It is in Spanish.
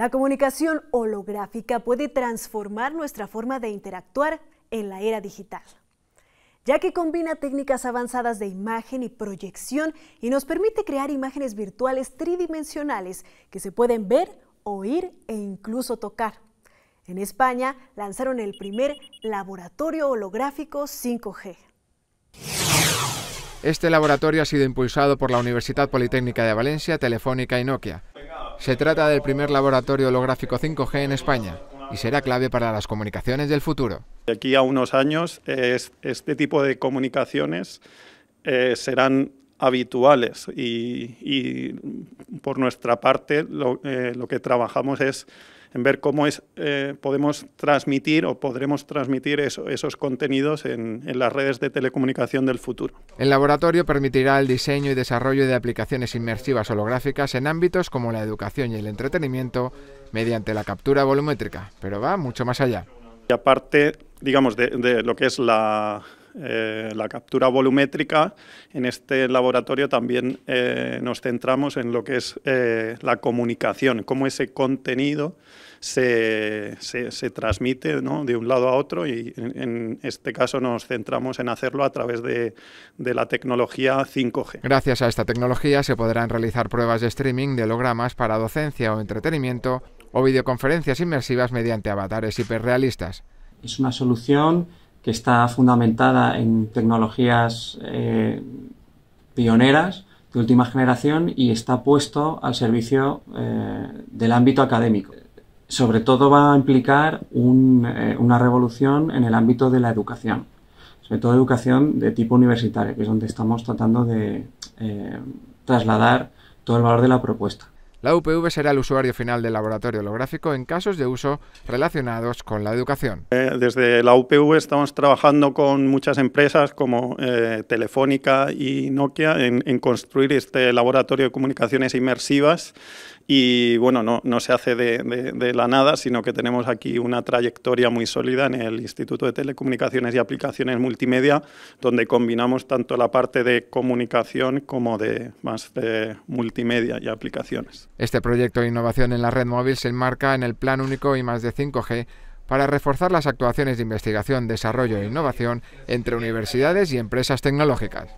La comunicación holográfica puede transformar nuestra forma de interactuar en la era digital, ya que combina técnicas avanzadas de imagen y proyección y nos permite crear imágenes virtuales tridimensionales que se pueden ver, oír e incluso tocar. En España lanzaron el primer laboratorio holográfico 5G. Este laboratorio ha sido impulsado por la Universidad Politécnica de Valencia, Telefónica y Nokia. Se trata del primer laboratorio holográfico 5G en España y será clave para las comunicaciones del futuro. De aquí a unos años, este tipo de comunicaciones eh, serán habituales y, por nuestra parte eh, lo, que trabajamos es en ver cómo es, eh, podemos transmitir o podremos transmitir esos contenidos en, las redes de telecomunicación del futuro. El laboratorio permitirá el diseño y desarrollo de aplicaciones inmersivas holográficas en ámbitos como la educación y el entretenimiento mediante la captura volumétrica, pero va mucho más allá. Y aparte, digamos, de lo que es la, eh, la captura volumétrica, en este laboratorio también eh, nos centramos en lo que es eh, la comunicación, cómo ese contenido se, transmite de un lado a otro y en, este caso nos centramos en hacerlo a través de, de, la tecnología 5G. Gracias a esta tecnología se podrán realizar pruebas de streaming de hologramas para docencia o entretenimiento o videoconferencias inmersivas mediante avatares hiperrealistas. Es una solución que está fundamentada en tecnologías eh, pioneras de última generación y está puesto al servicio eh, del ámbito académico. Sobre todo va a implicar eh, una revolución en el ámbito de la educación, sobre todo educación de tipo universitario, que es donde estamos tratando de trasladar todo el valor de la propuesta. La UPV será el usuario final del laboratorio holográfico en casos de uso relacionados con la educación. Eh, desde la UPV estamos trabajando con muchas empresas como eh, Telefónica y Nokia en, construir este laboratorio de comunicaciones inmersivas y bueno, no, se hace de, de, la nada, sino que tenemos aquí una trayectoria muy sólida en el Instituto de Telecomunicaciones y Aplicaciones Multimedia, donde combinamos tanto la parte de comunicación como de más de multimedia y aplicaciones. Este proyecto de innovación en la red móvil se enmarca en el Plan Único y más de 5G para reforzar las actuaciones de investigación, desarrollo e innovación entre universidades y empresas tecnológicas.